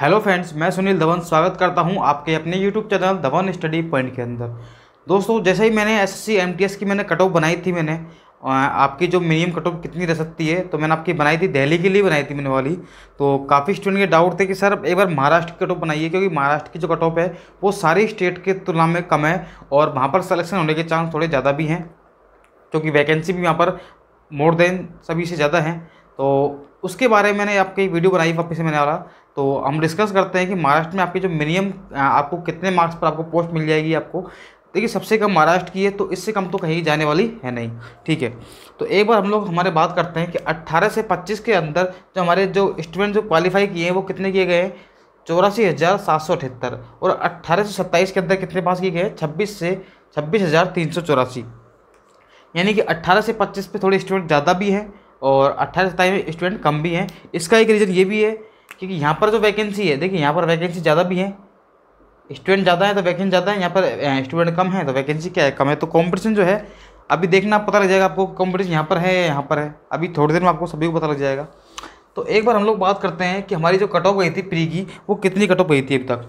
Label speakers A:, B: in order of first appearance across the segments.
A: hello friends मैं सुनील धवन स्वागत करता हूं आपके अपने YouTube channel Dhawan study point के अंदर दोस्तों जैसे ही मैंने एसएससी एमटीएस की मैंने कट ऑफ बनाई थी मैंने आपकी जो मिनिमम कट ऑफ कितनी रह सकती है तो मैंने आपकी बनाई थी दिल्ली के लिए बनाई थी मैंने वाली तो काफ़ी स्टूडेंट के डाउट थे कि सर एक बार महाराष्ट्र की कट ऑफ बनाइए क्योंकि महाराष्ट्र की जो कट ऑफ है वो सारी स्टेट के तुलना में कम है और वहाँ पर सलेक्शन होने के चांस थोड़े ज़्यादा भी हैं क्योंकि वैकेंसी भी वहाँ पर मोर देन सभी से ज़्यादा हैं तो उसके बारे में मैंने आपकी वीडियो बनाई वापस से मैंने वाला तो हम डिस्कस करते हैं कि महाराष्ट्र में आपकी जो मिनिमम आपको कितने मार्क्स पर आपको पोस्ट मिल जाएगी आपको देखिए सबसे कम महाराष्ट्र की है तो इससे कम तो कहीं जाने वाली है नहीं ठीक है तो एक बार हम लोग हमारे बात करते हैं कि 18 से 25 के अंदर जो हमारे जो स्टूडेंट जो क्वालिफाई किए हैं वो कितने किए गए हैं चौरासी हज़ार सात सौ अठहत्तर और अट्ठारह से सत्ताईस के अंदर कितने पास किए गए छब्बीस से छब्बीस हज़ार तीन सौ चौरासी यानी कि अट्ठारह से पच्चीस पे थोड़े स्टूडेंट ज़्यादा भी हैं और अट्ठारह से सत्ताईस में स्टूडेंट कम भी हैं इसका एक रीज़न ये भी है क्योंकि यहाँ पर जो वैकेंसी है देखिए यहाँ पर वैकेंसी ज़्यादा भी है स्टूडेंट ज़्यादा है तो वैकेंसी ज़्यादा है यहाँ पर स्टूडेंट कम है तो वैकेंसी क्या है कम है तो कॉम्पिटिशन जो है अभी देखना पता लग जाएगा आपको कॉम्पिटिशन यहाँ पर है या यहाँ पर है अभी थोड़ी देर में आपको सभी को पता लग जाएगा तो एक बार हम लोग बात करते हैं कि हमारी जो कट ऑफ गई थी प्री की वो कितनी कट ऑफ गई थी अभी तक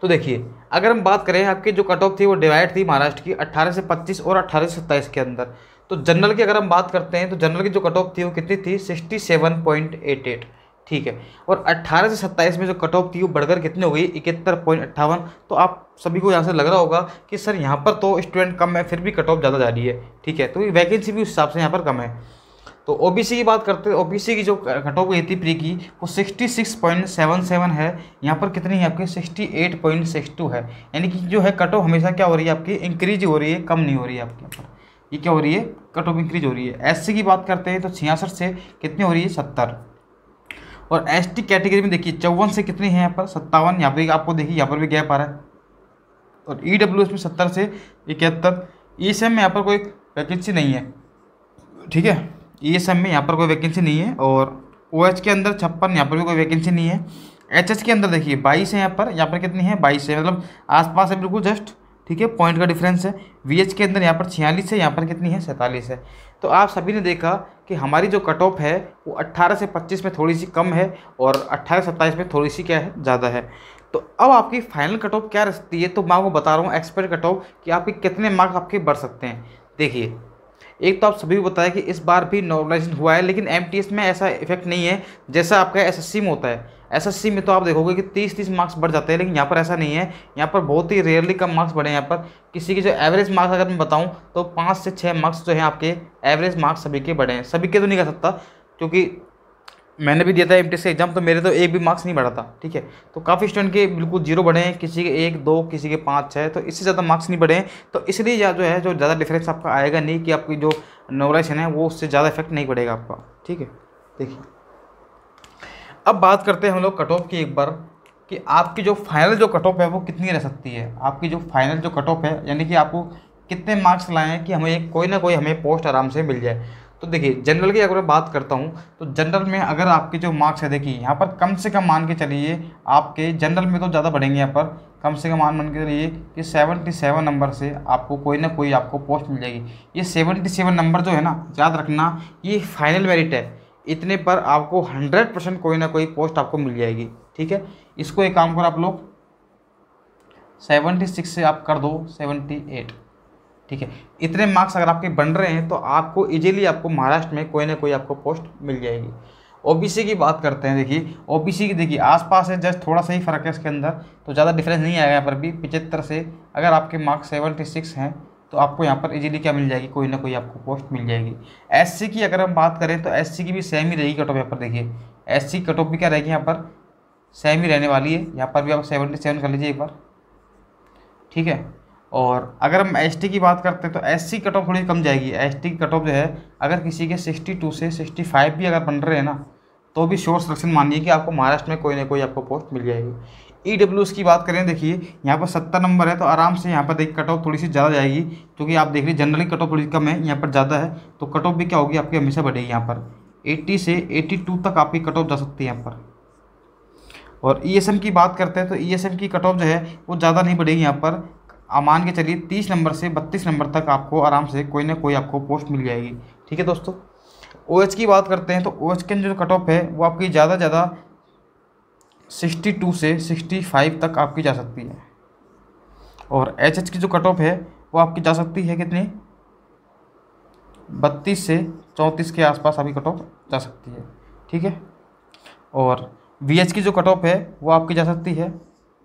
A: तो देखिए अगर हम बात करें आपकी जो कट ऑफ थी वो डिवाइड थी महाराष्ट्र की 18 से 25 और 18 से 27 के अंदर तो जनरल की अगर हम बात करते हैं तो जनरल की जो कट ऑफ थी वो कितनी थी 67.88 ठीक है और 18 से 27 में जो कट ऑफ थी वो बढ़कर कितनी हो गई इकहत्तर पॉइंट अट्ठावन तो आप सभी को यहाँ से लग रहा होगा कि सर यहाँ पर तो स्टूडेंट कम है फिर भी कट ऑफ ज़्यादा जा रही है ठीक है तो वैकेंसी भी उस हिसाब से यहाँ पर कम है तो ओबीसी की बात करते हैं ओबीसी की जो कट ऑफ हुई थी प्री की वो 66.77 है यहाँ पर कितनी है आपकी 68.62 है यानी कि जो है कट ऑफ हमेशा क्या हो रही है आपकी इंक्रीज हो रही है कम नहीं हो रही है आपके यहाँ पर ये क्या हो रही है कट ऑफ इंक्रीज हो रही है एससी की बात करते हैं तो छियासठ से कितनी हो रही है सत्तर और एस टी कैटेगरी में देखिए चौवन से कितने हैं यहाँ पर सत्तावन यहाँ पर आपको देखिए यहाँ पर भी गैप आ रहा है और ई डब्ल्यू एस में सत्तर से इकहत्तर ई एस एम में यहाँ पर कोई वैकेंसी नहीं है ठीक है ई एस एम में यहाँ पर कोई वैकेंसी नहीं है और ओ एच के अंदर छप्पन यहाँ पर भी कोई वैकेंसी नहीं है एच एच के अंदर देखिए बाईस है यहाँ पर यहाँ पर कितनी है बाईस है मतलब आसपास है बिल्कुल जस्ट ठीक है पॉइंट का डिफरेंस है वी के अंदर यहाँ पर छियालीस है यहाँ पर कितनी है सैंतालीस है तो आप सभी ने देखा कि हमारी जो कट ऑफ है वो 18 से 25 में थोड़ी सी कम है और 18 सत्ताईस में थोड़ी सी क्या है ज़्यादा है तो अब आपकी फाइनल कट ऑफ क्या रहती है तो मैं आपको बता रहा हूँ एक्सपर्ट कट ऑफ कि आपके कितने मार्क्स आपके बढ़ सकते हैं देखिए एक तो आप सभी को बताया कि इस बार भी नॉर्मलाइजेशन हुआ है लेकिन एम में ऐसा इफेक्ट नहीं है जैसा आपका एस में होता है एसएससी में तो आप देखोगे कि तीस तीस मार्क्स बढ़ जाते हैं लेकिन यहाँ पर ऐसा नहीं है यहाँ पर बहुत ही रेयरली कम मार्क्स बढ़े हैं यहाँ पर किसी के जो एवरेज मार्क्स अगर मैं बताऊँ तो पाँच से छः मार्क्स जो हैं आपके एवरेज मार्क्स सभी के बढ़े हैं सभी के तो नहीं कर सकता क्योंकि मैंने भी दिया था एम से एग्जाम तो मेरे तो एक भी मार्क्स नहीं बढ़ा था ठीक है तो काफ़ी स्टूडेंट के बिल्कुल जीरो बढ़े हैं किसी के एक दो किसी के पाँच छः तो इससे ज़्यादा मार्क्स नहीं बढ़े हैं तो इसलिए जो है जो ज़्यादा डिफरेंस आपका आएगा नहीं कि आपकी जो नॉलेज है वो उससे ज़्यादा इफेक्ट नहीं पड़ेगा आपका ठीक है देखिए अब बात करते हैं हम लोग कट ऑफ की एक बार कि आपकी जो फाइनल जो कट ऑफ है वो कितनी रह सकती है आपकी जो फाइनल जो कट ऑफ है यानी कि आपको कितने मार्क्स लाए हैं कि हमें कोई ना कोई हमें पोस्ट आराम से मिल जाए तो देखिए जनरल की अगर मैं बात करता हूँ तो जनरल में अगर आपके जो मार्क्स है देखिए यहाँ पर कम से कम मान के चलिए आपके जनरल में तो ज़्यादा बढ़ेंगे यहाँ पर कम से कम मान मान के चलिए कि सेवेंटी सेवन नंबर से आपको कोई ना कोई आपको पोस्ट मिल जाएगी ये सेवेंटी सेवन नंबर जो है ना याद रखना ये फाइनल मेरिट है इतने पर आपको हंड्रेड परसेंट कोई ना कोई पोस्ट आपको मिल जाएगी ठीक है इसको एक काम करो आप लोग सेवेंटी सिक्स से आप कर दो सेवेंटी एट ठीक है इतने मार्क्स अगर आपके बन रहे हैं तो आपको इजीली आपको महाराष्ट्र में कोई ना कोई आपको पोस्ट मिल जाएगी ओबीसी की बात करते हैं देखिए ओबीसी की देखिए आसपास है जस्ट थोड़ा सा ही फर्क है इसके अंदर तो ज़्यादा डिफरेंस नहीं आएगा यहाँ पर भी पिचहत्तर से अगर आपके मार्क्स सेवेंटी सिक्स हैं तो आपको यहाँ पर इजीली क्या मिल जाएगी कोई ना कोई आपको पोस्ट मिल जाएगी एससी की अगर हम बात करें तो एससी की भी सेम ही रहेगी कट ऑफ यहाँ पर देखिए एससी कट ऑफ भी क्या रहेगी यहाँ पर सेम ही रहने वाली है यहाँ पर भी आप सेवेंटी सेवन कर लीजिए एक बार ठीक है और अगर हम एस की बात करते हैं तो एस सी कट ऑफ थोड़ी कम जाएगी एस की कट ऑफ जो है अगर किसी के सिक्सटी से सिक्सटी भी अगर बन रहे हैं ना तो भी शोर सिलेक्शन मानिए कि आपको महाराष्ट्र में कोई ना कोई आपको पोस्ट मिल जाएगी ई की बात करें देखिए यहाँ पर सत्तर नंबर है तो आराम से यहाँ पर देख कट ऑफ थोड़ी सी ज़्यादा जाएगी क्योंकि आप देख रहे जनरली कट ऑफ थोड़ी कम है यहाँ पर ज़्यादा है तो कट ऑफ भी क्या होगी आपकी हमेशा बढ़ेगी यहाँ पर 80 से 82 तक आपकी कट ऑफ जा सकती है यहाँ पर और ई e की बात करते हैं तो ई e की कट ऑफ जो है वो ज़्यादा नहीं बढ़ेगी यहाँ पर मान के चलिए तीस नंबर से बत्तीस नंबर तक आपको आराम से कोई ना कोई आपको पोस्ट मिल जाएगी ठीक है दोस्तों ओ एच की बात करते हैं तो ओ एच के जो कट ऑफ है वो आपकी ज़्यादा से ज़्यादा सिक्सटी टू से सिक्सटी फाइव तक आपकी जा सकती है और एच एच की जो कट ऑफ है वो आपकी जा सकती है कितनी बत्तीस से चौंतीस के आसपास आपकी कट ऑफ जा सकती है ठीक है और वी एच की जो कट ऑफ है वो आपकी जा सकती है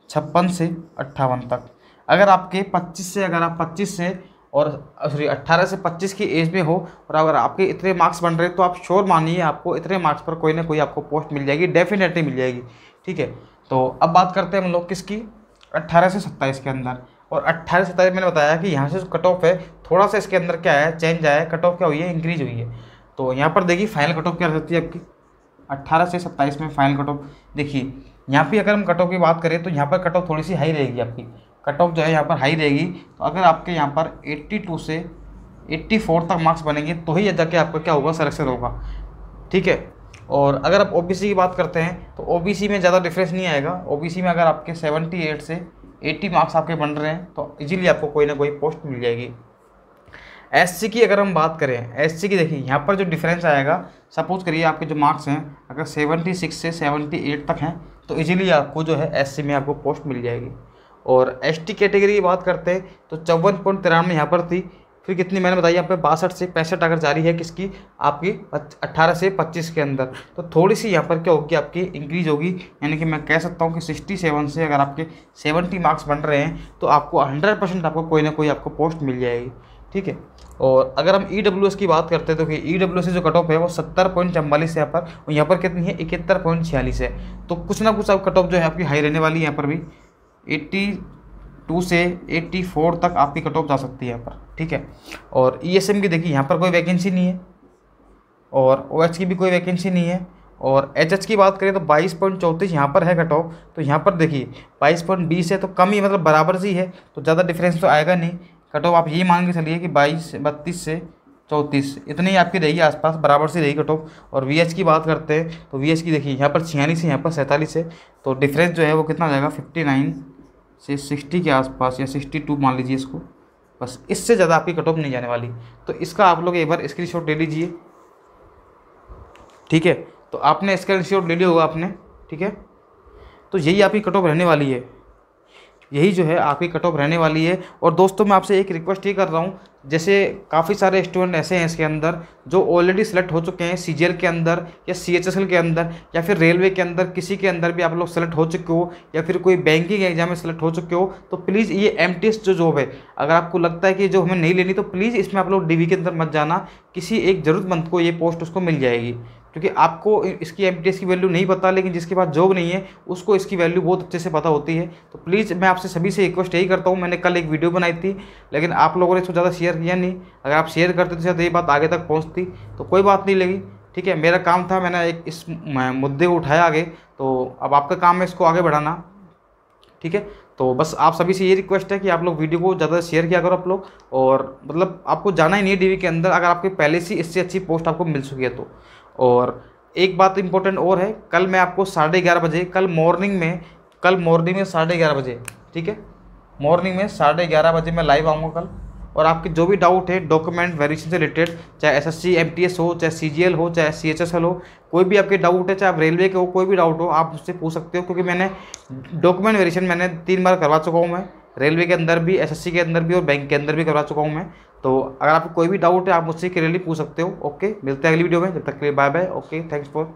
A: छप्पन से अट्ठावन तक अगर आपके पच्चीस से अगर आप पच्चीस से और सॉरी 18 से 25 की एज में हो और अगर आपके इतने मार्क्स बन रहे तो आप श्योर मानिए आपको इतने मार्क्स पर कोई ना कोई आपको पोस्ट मिल जाएगी डेफिनेटली मिल जाएगी ठीक है तो अब बात करते हैं हम लोग किसकी अट्ठारह से सत्ताईस के अंदर और अट्ठारह से सत्ताईस मैंने बताया कि यहाँ से जो कट ऑफ है थोड़ा सा इसके अंदर क्या है चेंज आया है कट ऑफ क्या हुई है इंक्रीज हुई है तो यहाँ पर देखिए फाइनल कट ऑफ क्या रहती है आपकी अट्ठारह से सत्ताईस में फाइनल कट ऑफ देखिए यहाँ पे अगर हम कट ऑफ की बात करें तो यहाँ पर कट ऑफ थोड़ी सी हाई रहेगी आपकी कट ऑफ जो है यहाँ पर हाई रहेगी तो अगर आपके यहाँ पर 82 से 84 तक मार्क्स बनेंगे तो ही जाके आपका क्या होगा सिलेक्शन होगा ठीक है और अगर आप ओबीसी की बात करते हैं तो ओबीसी में ज़्यादा डिफरेंस नहीं आएगा ओबीसी में अगर आपके 78 से 80 मार्क्स आपके बन रहे हैं तो इजीली आपको कोई ना कोई पोस्ट मिल जाएगी एस की अगर हम बात करें एस की देखिए यहाँ पर जो डिफरेंस आएगा सपोज करिए आपके जो मार्क्स हैं अगर 76 से 78 तक हैं तो इजीली आपको जो है एस में आपको पोस्ट मिल जाएगी और एसटी कैटेगरी की बात करते हैं तो चौवन पॉइंट तिरानवे यहाँ पर थी फिर कितनी मैंने बताई यहाँ पे बासठ से पैंसठ अगर जारी है किसकी आपकी अट्ठारह से पच्चीस के अंदर तो थोड़ी सी यहाँ पर क्या होगी आपकी इंक्रीज होगी यानी कि मैं कह सकता हूँ कि सिक्सटी सेवन से अगर आपके सेवेंटी मार्क्स बन रहे हैं तो आपको हंड्रेड परसेंट आपको कोई ना कोई आपको पोस्ट मिल जाएगी ठीक है और अगर हम ई डब्ल्यू एस की बात करते हैं तो कि ई डब्ल्यू एस जो कट ऑफ है वो सत्तर पॉइंट चम्बालीस है यहाँ पर और यहाँ पर कितनी है इकहत्तर पॉइंट छियालीस है तो कुछ ना कुछ आप कट ऑफ जो है आपकी हाई रहने वाली है यहाँ पर भी 82 से 84 तक आपकी कट ऑफ जा सकती है यहाँ पर ठीक है और ई एस एम की देखिए यहाँ पर कोई वैकेंसी नहीं है और ओ एच की भी कोई वैकेंसी नहीं है और एच एच की बात करें तो बाईस पॉइंट चौंतीस यहाँ पर है कट ऑफ तो यहाँ पर देखिए बाईस पॉइंट बीस है तो कम ही मतलब बराबर सी है तो ज़्यादा डिफरेंस तो आएगा नहीं कट ऑफ आप यही मान के चलिए कि बाईस बत्तीस से चौंतीस इतनी आपकी रहेगी आसपास बराबर सी रहेगी कट ऑफ और वी की बात करते हैं तो वी की देखिए यहाँ पर छियालीस है यहाँ पर सैंतालीस है तो डिफरेंस जो है वो कितना जाएगा फिफ्टी नाइन से 60 के आसपास या 62 मान लीजिए इसको बस इससे ज़्यादा आपकी कट ऑफ नहीं जाने वाली तो इसका आप लोग एक बार स्क्रीनशॉट ले लीजिए ठीक है तो आपने स्क्रीनशॉट ले लिया होगा आपने ठीक है तो यही आपकी कट ऑफ रहने वाली है यही जो है आपकी कट ऑफ रहने वाली है और दोस्तों मैं आपसे एक रिक्वेस्ट ये कर रहा हूँ जैसे काफ़ी सारे स्टूडेंट ऐसे हैं इसके अंदर जो ऑलरेडी सेलेक्ट हो चुके हैं सी के अंदर या सी के अंदर या फिर रेलवे के अंदर किसी के अंदर भी आप लोग सेलेक्ट हो चुके हो या फिर कोई बैंकिंग एग्जाम में सेलेक्ट हो चुके हो तो प्लीज़ ये एम जो जॉब है अगर आपको लगता है कि जो हमें नहीं लेनी तो प्लीज़ इसमें आप लोग डी के अंदर मत जाना किसी एक ज़रूरतमंद को ये पोस्ट उसको मिल जाएगी क्योंकि आपको इसकी एम की वैल्यू नहीं पता लेकिन जिसके पास जॉब नहीं है उसको इसकी वैल्यू बहुत अच्छे से पता होती है तो प्लीज़ मैं आपसे सभी से रिक्वेस्ट यही करता हूँ मैंने कल एक वीडियो बनाई थी लेकिन आप लोगों ने इसको ज़्यादा शेयर किया नहीं अगर आप शेयर करते तो ये बात आगे तक पहुँचती तो कोई बात नहीं लगी ठीक है मेरा काम था मैंने एक इस मुद्दे को उठाया आगे तो अब आपका काम है इसको आगे बढ़ाना ठीक है तो बस आप सभी से ये रिक्वेस्ट है कि आप लोग वीडियो को ज़्यादा शेयर किया करो आप लोग और मतलब आपको जाना ही नहीं है डीवी के अंदर अगर आपके पहले से इससे अच्छी पोस्ट आपको मिल चुकी है तो और एक बात इम्पोर्टेंट और है कल मैं आपको साढ़े ग्यारह बजे कल मॉर्निंग में कल मॉर्निंग में साढ़े ग्यारह बजे ठीक है मॉर्निंग में साढ़े ग्यारह बजे मैं लाइव आऊँगा कल और आपके जो भी डाउट है डॉक्यूमेंट वेरिएशन से रिलेटेड चाहे एस एस हो चाहे सी हो चाहे सी हो कोई भी आपके डाउट है चाहे आप रेलवे के हो कोई भी डाउट हो आप उससे पूछ सकते हो क्योंकि मैंने डॉक्यूमेंट वेरिएशन मैंने तीन बार करवा चुका हूँ मैं रेलवे के अंदर भी एसएससी के अंदर भी और बैंक के अंदर भी करवा चुका हूँ मैं तो अगर आपको कोई भी डाउट है आप मुझसे क्लियरली पूछ सकते हो ओके मिलते हैं अगली वीडियो में जब तक के लिए bye bye okay thanks for